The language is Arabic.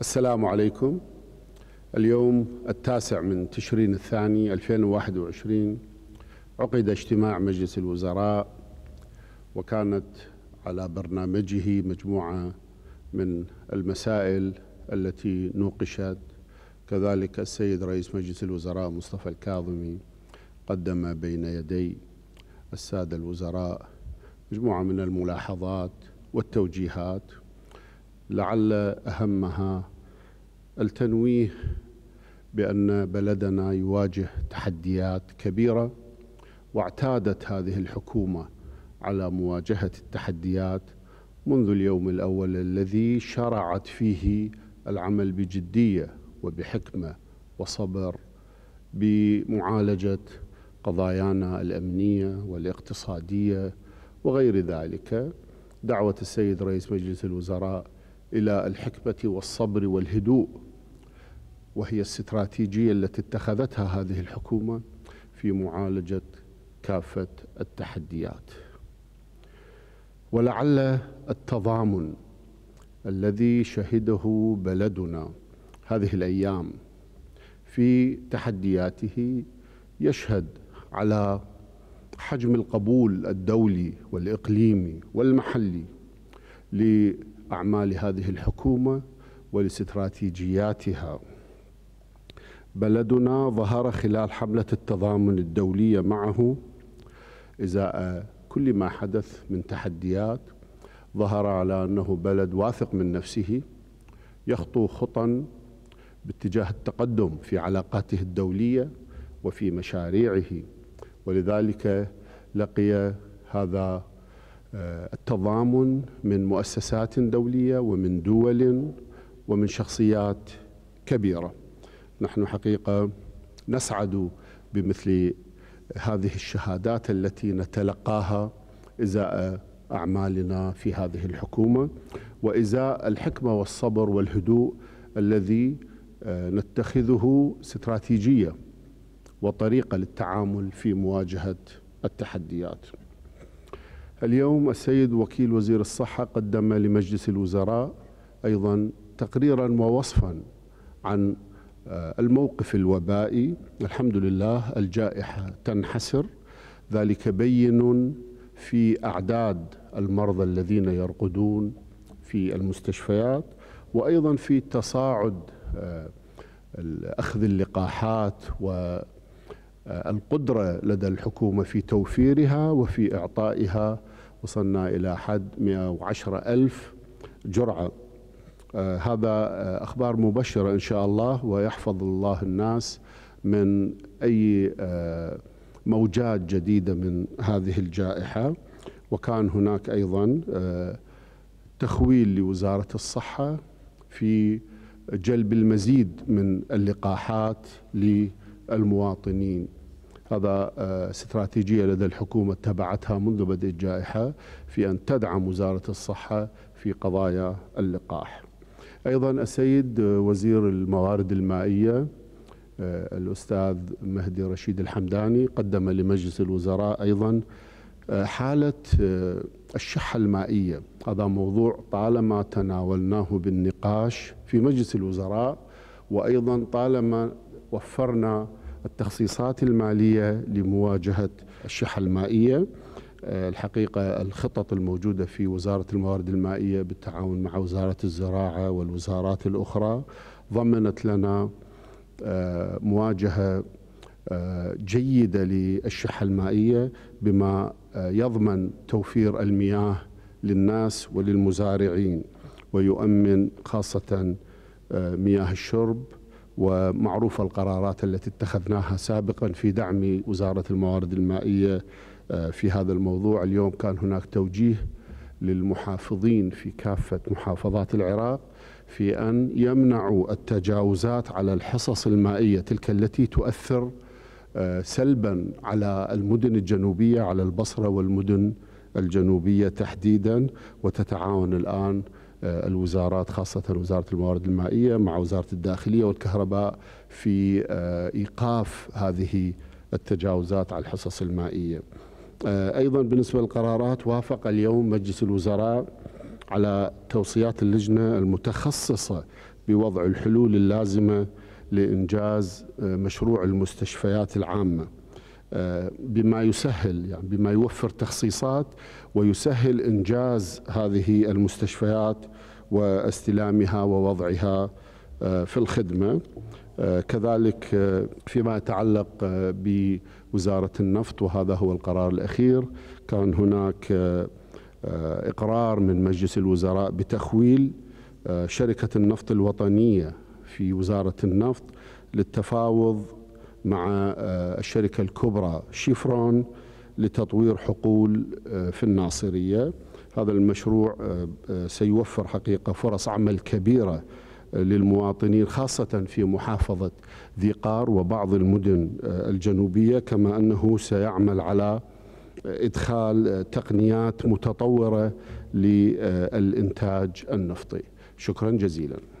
السلام عليكم اليوم التاسع من تشرين الثاني 2021 عقد اجتماع مجلس الوزراء وكانت على برنامجه مجموعة من المسائل التي نوقشت كذلك السيد رئيس مجلس الوزراء مصطفى الكاظمي قدم بين يدي السادة الوزراء مجموعة من الملاحظات والتوجيهات لعل أهمها التنويه بأن بلدنا يواجه تحديات كبيرة واعتادت هذه الحكومة على مواجهة التحديات منذ اليوم الأول الذي شرعت فيه العمل بجدية وبحكمة وصبر بمعالجة قضايانا الأمنية والاقتصادية وغير ذلك دعوة السيد رئيس مجلس الوزراء إلى الحكمة والصبر والهدوء وهي الاستراتيجية التي اتخذتها هذه الحكومة في معالجة كافة التحديات ولعل التضامن الذي شهده بلدنا هذه الأيام في تحدياته يشهد على حجم القبول الدولي والإقليمي والمحلي أعمال هذه الحكومة ولاستراتيجياتها بلدنا ظهر خلال حملة التضامن الدولية معه إزاء كل ما حدث من تحديات ظهر على أنه بلد واثق من نفسه يخطو خطا باتجاه التقدم في علاقاته الدولية وفي مشاريعه ولذلك لقي هذا آه، التضامن من مؤسسات دولية ومن دول ومن شخصيات كبيرة نحن حقيقة نسعد بمثل هذه الشهادات التي نتلقاها إزاء أعمالنا في هذه الحكومة وإزاء الحكمة والصبر والهدوء الذي آه، نتخذه استراتيجية وطريقة للتعامل في مواجهة التحديات اليوم السيد وكيل وزير الصحة قدم لمجلس الوزراء أيضا تقريرا ووصفا عن آه، الموقف الوبائي الحمد لله الجائحة تنحسر ذلك بين في أعداد المرضى الذين يرقدون في المستشفيات وأيضا في تصاعد آه، أخذ اللقاحات و القدرة لدى الحكومة في توفيرها وفي إعطائها وصلنا إلى حد 110 ألف جرعة آه، هذا آه، أخبار مبشرة إن شاء الله ويحفظ الله الناس من أي آه، موجات جديدة من هذه الجائحة وكان هناك أيضا تخويل لوزارة الصحة في جلب المزيد من اللقاحات للناس المواطنين هذا آه، استراتيجية لدى الحكومة اتبعتها منذ بدء الجائحة في أن تدعم وزارة الصحة في قضايا اللقاح أيضا السيد آه، وزير الموارد المائية آه، الأستاذ مهدي رشيد الحمداني قدم لمجلس الوزراء أيضا حالة الشحة المائية هذا موضوع طالما تناولناه بالنقاش في مجلس الوزراء وأيضا طالما وفرنا التخصيصات المالية لمواجهة الشحة المائية آه، الحقيقة الخطط الموجودة في وزارة الموارد المائية بالتعاون مع وزارة الزراعة والوزارات الأخرى ضمنت لنا آه، مواجهة آه، جيدة للشحة المائية بما يضمن توفير المياه للناس وللمزارعين ويؤمن خاصة مياه الشرب ومعروفة القرارات التي اتخذناها سابقا في دعم وزارة الموارد المائية آه، في هذا الموضوع اليوم كان هناك توجيه للمحافظين في كافة محافظات العراق في أن يمنعوا التجاوزات على الحصص المائية تلك التي تؤثر آه، سلبا على المدن الجنوبية على البصرة والمدن الجنوبية تحديدا وتتعاون الآن آه، الوزارات خاصة وزارة الموارد المائية مع وزارة الداخلية والكهرباء في آه، إيقاف هذه التجاوزات على الحصص المائية آه، أيضا بالنسبة للقرارات وافق اليوم مجلس الوزراء على توصيات اللجنة المتخصصة بوضع الحلول اللازمة لإنجاز مشروع المستشفيات العامة بما يسهل يعني بما يوفر تخصيصات ويسهل انجاز هذه المستشفيات واستلامها ووضعها آه، في الخدمه آه، كذلك آه، فيما يتعلق بوزاره النفط وهذا هو القرار الاخير كان هناك اقرار من مجلس الوزراء بتخويل شركه النفط الوطنيه في وزاره النفط للتفاوض مع آه، الشركة الكبرى شيفرون لتطوير حقول آه، في الناصرية هذا المشروع آه، سيوفر حقيقة فرص عمل كبيرة للمواطنين خاصة في محافظة ذيقار وبعض المدن الجنوبية كما أنه سيعمل على إدخال تقنيات متطورة للإنتاج النفطي شكرا جزيلا